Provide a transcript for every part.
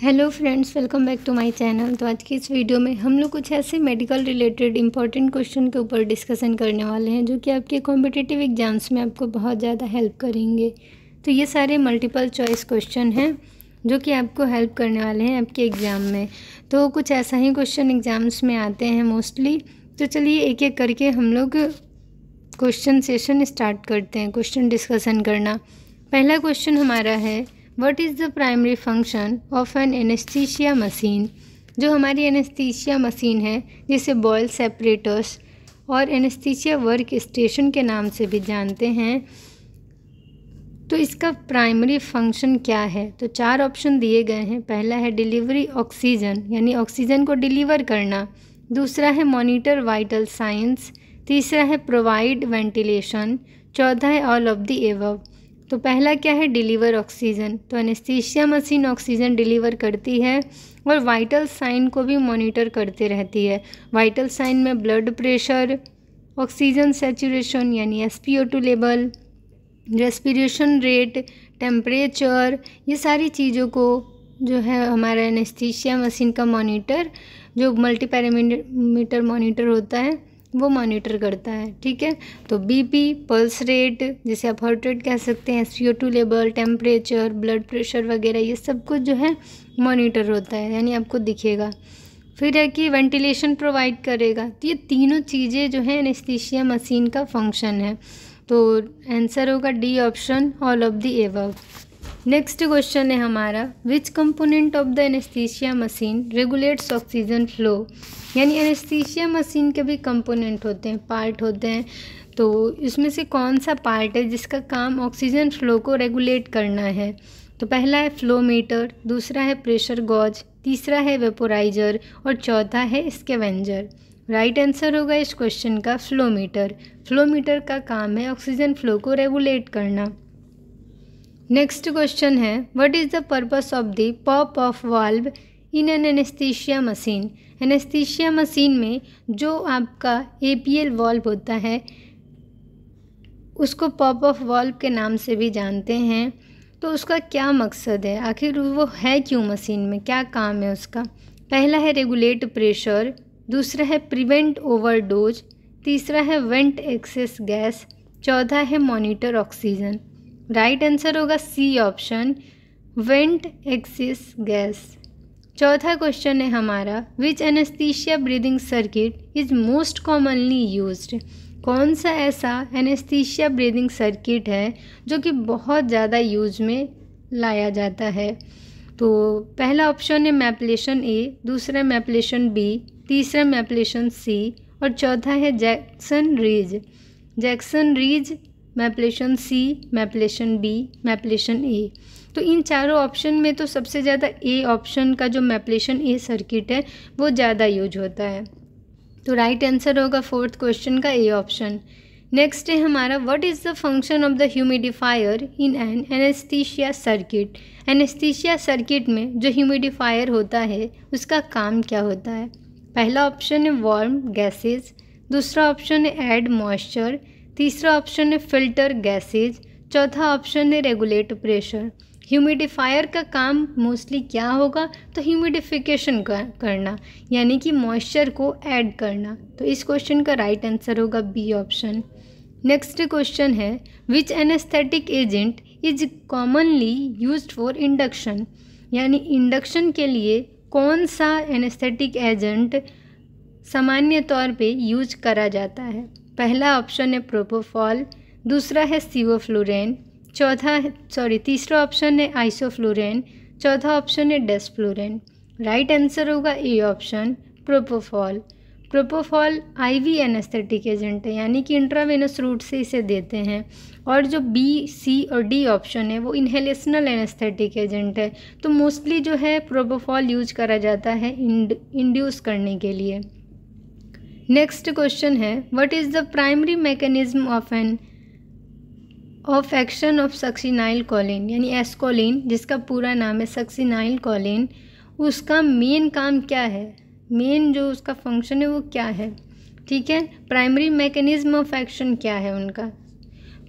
hello friends welcome back to my channel तो आज की इस वीडियो में हम लोग कुछ ऐसे मेडिकल रिलेटेड इंपॉर्टेंट क्वेश्चन के ऊपर डिस्कशन करने वाले हैं जो कि आपके कॉम्पिटिटिव एग्जाम्स में आपको बहुत ज़्यादा हेल्प करेंगे तो ये सारे मल्टीपल चॉइस क्वेश्चन हैं जो कि आपको हेल्प करने वाले हैं आपके एग्ज़ाम में तो कुछ ऐसा ही क्वेश्चन एग्ज़ाम्स में आते हैं मोस्टली तो चलिए एक एक करके हम लोग क्वेश्चन सेशन स्टार्ट करते हैं क्वेश्चन डिस्कसन करना पहला क्वेश्चन हमारा है what is the primary function of an anaesthesia machine जो हमारी एनेस्थीशिया मशीन है जिसे बॉयल सेपरेटर्स और एनेस्थीशिया वर्क स्टेशन के नाम से भी जानते हैं तो इसका प्राइमरी फंक्शन क्या है तो चार ऑप्शन दिए गए हैं पहला है डिलीवरी ऑक्सीजन यानी ऑक्सीजन को डिलीवर करना दूसरा है मॉनिटर वाइटल साइंस तीसरा है प्रोवाइड वेंटिलेशन चौथा है ऑल ऑफ द एवव तो पहला क्या है डिलीवर ऑक्सीजन तो एनेस्थीशिया मशीन ऑक्सीजन डिलीवर करती है और वाइटल साइन को भी मॉनिटर करते रहती है वाइटल साइन में ब्लड प्रेशर ऑक्सीजन सेचुरेशन यानी S P O two level respiration rate temperature ये सारी चीज़ों को जो है हमारा एनेस्थीसिया मशीन का मॉनिटर जो मल्टीपैरामीटर मॉनिटर होता है वो मॉनिटर करता है ठीक है तो बीपी पल्स रेट जिसे आप हार्ट रेट कह सकते हैं C O two level temperature blood pressure वगैरह ये सब कुछ जो है मॉनिटर होता है यानी आपको दिखेगा फिर है कि वेंटिलेशन प्रोवाइड करेगा तो ये तीनों चीज़ें जो है एनेस्थीसिया मशीन का फंक्शन है तो आंसर होगा D option all of the above next question है हमारा which component of the anaesthesia machine regulates oxygen flow यानी एनेस्थीसिया मशीन के भी कंपोनेंट होते हैं पार्ट होते हैं तो इसमें से कौन सा पार्ट है जिसका काम ऑक्सीजन फ्लो को रेगुलेट करना है तो पहला है फ्लो मीटर दूसरा है प्रेशर गॉज तीसरा है वेपोराइजर और चौथा है स्केवेंजर राइट आंसर होगा इस क्वेश्चन का फ्लो मीटर फ्लो मीटर का काम है ऑक्सीजन फ्लो को रेगुलेट करना नेक्स्ट क्वेश्चन है what is the purpose of the pop off valve in an anaesthesia machine anaesthesia machine में जो आपका ए पी एल वॉल्व होता है उसको पॉप ऑफ वॉल्व के नाम से भी जानते हैं तो उसका क्या मकसद है आखिर वो है क्यों मशीन में क्या काम है उसका पहला है रेगुलेट प्रेशर दूसरा है प्रिवेंट ओवरडोज तीसरा है वेंट एक्सेस गैस चौथा है मॉनिटर ऑक्सीजन राइट आंसर होगा C option vent excess gas चौथा क्वेश्चन है हमारा which anaesthesia breathing circuit is most commonly use कौन सा ऐसा एनेस्थीशिया ब्रीदिंग सर्किट है जो कि बहुत ज़्यादा यूज में लाया जाता है तो पहला ऑप्शन है मैपलेशन ए दूसरा मैपलेशन बी तीसरा मैपलेशन सी और चौथा है Jackson Rees Jackson Rees Mapleson C Mapleson B Mapleson A तो इन चारों ऑप्शन में तो सबसे ज़्यादा ए ऑप्शन का जो मैपलेशन ए सर्किट है वो ज़्यादा यूज होता है तो राइट आंसर होगा फोर्थ क्वेश्चन का ए ऑप्शन नेक्स्ट है हमारा what is the function of the humidifier in an anaesthesia circuit anaesthesia circuit में जो ह्यूमिडिफायर होता है उसका काम क्या होता है पहला ऑप्शन है वार्म गैसेज दूसरा ऑप्शन है एड मॉइस्चर तीसरा ऑप्शन है फिल्टर गैसेज चौथा ऑप्शन है रेगुलेट प्रेशर ह्यूमिडिफायर का काम मोस्टली क्या होगा तो ह्यूमिडिफिकेशन करना यानी कि मॉइस्चर को ऐड करना तो इस क्वेश्चन का राइट right आंसर होगा बी ऑप्शन नेक्स्ट क्वेश्चन है which anaesthetic agent is commonly use for induction यानी इंडक्शन के लिए कौन सा एनेस्थेटिक एजेंट सामान्य तौर पे यूज करा जाता है पहला ऑप्शन है प्रोपोफॉल दूसरा है सीवोफ्लोरेन चौथा सॉरी तीसरा ऑप्शन है आइसोफ्लोरेन चौथा ऑप्शन है डेस्फ्लोरेन राइट आंसर होगा A option propofol propofol IV anaesthetic agent है यानी कि इंट्रावेनस रूट से इसे देते हैं और जो बी सी और डी ऑप्शन है वो इन्हेलेशनल एनेस्थेटिक एजेंट है तो मोस्टली जो है प्रोपोफॉल यूज करा जाता है इंड इंड्यूस करने के लिए नेक्स्ट क्वेश्चन है what is the primary mechanism of an of action of succinylcholine यानी एस्कोलिन जिसका पूरा नाम है सक्सिनाइल कॉलिन उसका मेन काम क्या है मेन जो उसका फंक्शन है वो क्या है ठीक है प्राइमरी मैकेनिज्म ऑफ एक्शन क्या है उनका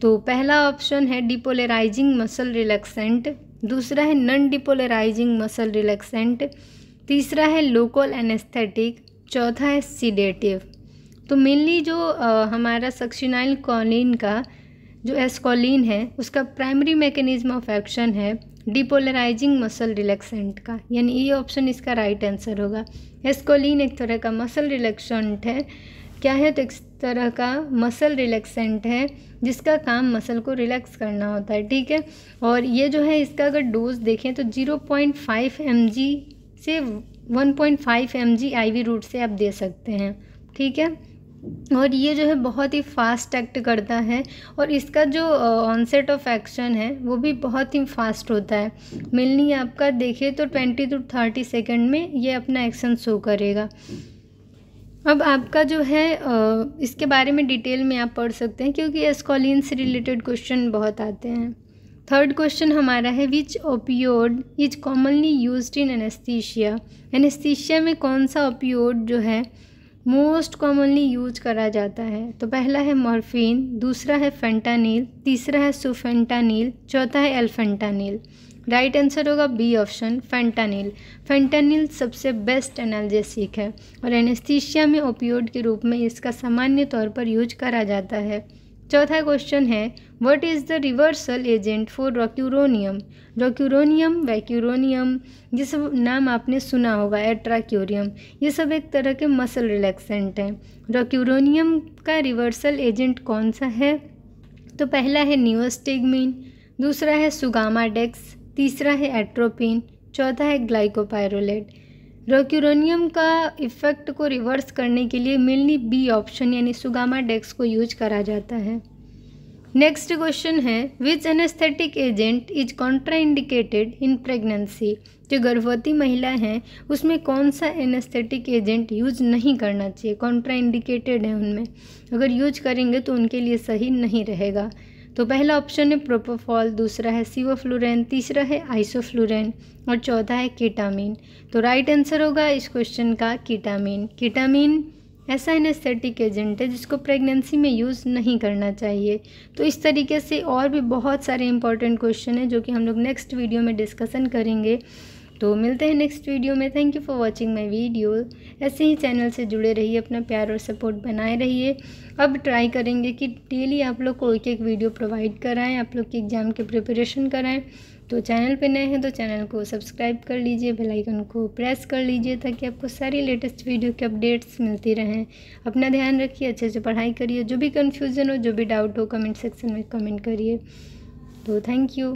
तो पहला ऑप्शन है डिपोलराइजिंग मसल रिलैक्सेंट दूसरा है नॉन डिपोलराइजिंग मसल रिलैक्सेंट तीसरा है लोकल एनेस्थेटिक चौथा है सीडेटिव तो मेनली जो आ, हमारा सक्सिनाइल कॉलिन का जो एस्कोलिन है उसका प्राइमरी मैकेनिज्म ऑफ एक्शन है डिपोलराइजिंग मसल रिलैक्सेंट का यानी ये ऑप्शन इसका राइट आंसर होगा एस्कोलिन एक तरह का मसल रिलैक्सेंट है क्या है तो एक तरह का मसल रिलैक्सेंट है जिसका काम मसल को रिलैक्स करना होता है ठीक है और ये जो है इसका अगर डोज देखें तो 0.5 पॉइंट से one point five M G I V route से आप दे सकते हैं ठीक है और ये जो है बहुत ही फास्ट एक्ट करता है और इसका जो ऑनसेट ऑफ एक्शन है वो भी बहुत ही फास्ट होता है मिलनी आपका देखिए तो ट्वेंटी टू थर्टी सेकेंड में ये अपना एक्शन शो करेगा अब आपका जो है इसके बारे में डिटेल में आप पढ़ सकते हैं क्योंकि एस्कॉलिन से रिलेटेड क्वेश्चन बहुत आते हैं थर्ड क्वेश्चन हमारा है which opioid is commonly use in anaesthesia anaesthesia में कौन सा ओपियोड जो है मोस्ट कॉमनली यूज करा जाता है तो पहला है मॉर्फिन दूसरा है फेंटानील तीसरा है सुफेंटानील चौथा है एल्फेंटानील राइट आंसर होगा बी ऑप्शन फेंटानील फेंटानील सबसे बेस्ट एनालजेसिक है और एनेस्थीशिया में ओपियोड के रूप में इसका सामान्य तौर पर यूज करा जाता है चौथा क्वेश्चन है what is the reversal agent for rocuronium rocuronium vecuronium ये सब नाम आपने सुना होगा एट्राक्योरियम ये सब एक तरह के मसल रिलैक्सेंट हैं रॉक्यूरोनियम का रिवर्सल एजेंट कौन सा है तो पहला है न्यूस्टेगमिन दूसरा है सुगामा डेक्स तीसरा है एट्रोपिन चौथा है ग्लाइकोपायरोलेट रोक्यूरोनियम का इफ़ेक्ट को रिवर्स करने के लिए मिलनी बी ऑप्शन यानी सुगामा डेक्स को यूज करा जाता है नेक्स्ट क्वेश्चन है which anaesthetic agent is contraindicated in pregnancy जो गर्भवती महिला हैं उसमें कौन सा एनेस्थेटिक एजेंट यूज नहीं करना चाहिए कॉन्ट्राइंडेटेड है उनमें अगर यूज करेंगे तो उनके लिए सही नहीं रहेगा तो पहला ऑप्शन है प्रोपोफॉल दूसरा है सीवोफ्लोरेन तीसरा है आइसोफ्लोरेन और चौथा है कीटामिन तो राइट आंसर होगा इस क्वेश्चन का कीटामिन कीटामिन ऐसा एनेस्थेटिक एजेंट है जिसको प्रेगनेंसी में यूज़ नहीं करना चाहिए तो इस तरीके से और भी बहुत सारे इंपॉर्टेंट क्वेश्चन हैं जो कि हम लोग नेक्स्ट वीडियो में डिस्कसन करेंगे तो मिलते हैं नेक्स्ट वीडियो में thank you for watching my video ऐसे ही चैनल से जुड़े रहिए अपना प्यार और सपोर्ट बनाए रहिए अब ट्राई करेंगे कि डेली आप लोग को एक एक वीडियो प्रोवाइड कराएं आप लोग के एग्ज़ाम के प्रिपरेशन कराएं तो चैनल पे नए हैं तो चैनल को सब्सक्राइब कर लीजिए बेल आइकन को प्रेस कर लीजिए ताकि आपको सारी लेटेस्ट वीडियो के अपडेट्स मिलती रहें अपना ध्यान रखिए अच्छे से पढ़ाई करिए जो भी कन्फ्यूज़न हो जो भी डाउट हो कमेंट सेक्शन में कमेंट करिए तो थैंक यू